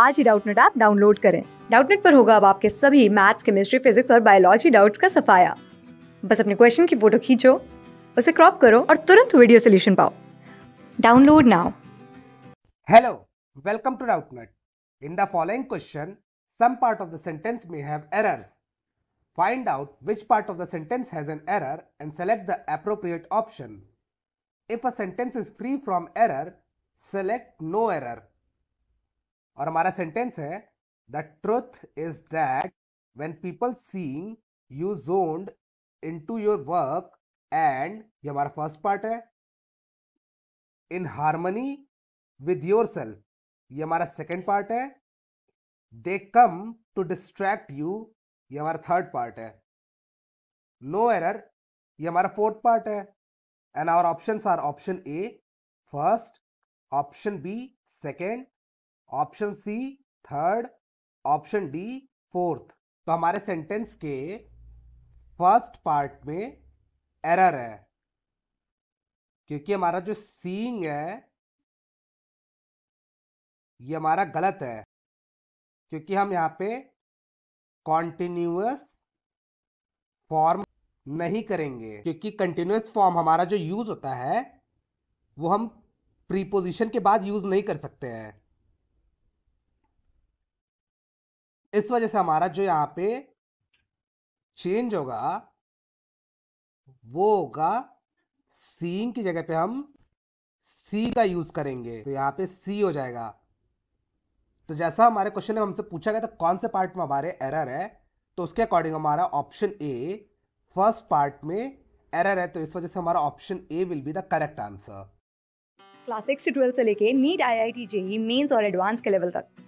आज ही Doubtnut app download करें डाउटनेट पर होगा अब आपके सभी मैथ्स केमिस्ट्री फिजिक्स और बायोलॉजी डाउट्स का सफाया बस अपने क्वेश्चन की फोटो खींचो उसे क्रॉप करो और तुरंत वीडियो सोल्यूशन पाओ download now hello welcome to Doubtnut in the following question some part of the sentence may have errors find out which part of the sentence has an error and select the appropriate option if a sentence is free from error select no error और हमारा sentence है the truth is that when people seeing you zoned in to your work and ये हमारा first part है in harmony with yourself ये हमारा second part है they come to distract you ये हमारा थर्ड पार्ट है नो एरर ये हमारा फोर्थ पार्ट है and our option are option A first option B second option C third option D fourth तो हमारे सेंटेंस के फर्स्ट पार्ट में एरर है क्योंकि हमारा जो सीइंग है ये हमारा गलत है क्योंकि हम यहाँ पे कॉन्टिन्यूस फॉर्म नहीं करेंगे क्योंकि कंटिन्यूस फॉर्म हमारा जो यूज होता है वो हम प्रीपोजिशन के बाद यूज नहीं कर सकते हैं इस वजह से हमारा जो यहाँ पे चेंज होगा वो होगा सी की जगह पे हम सी का यूज करेंगे तो यहाँ पे सी हो जाएगा तो जैसा हमारे क्वेश्चन में हमसे पूछा गया था कौन से पार्ट में हमारे एरर है तो उसके अकॉर्डिंग हमारा ऑप्शन ए फर्स्ट पार्ट में एरर है तो इस वजह से हमारा option A will be the correct answer class six से से लेके NEET I I T JEE mains और एडवांस के लेवल तक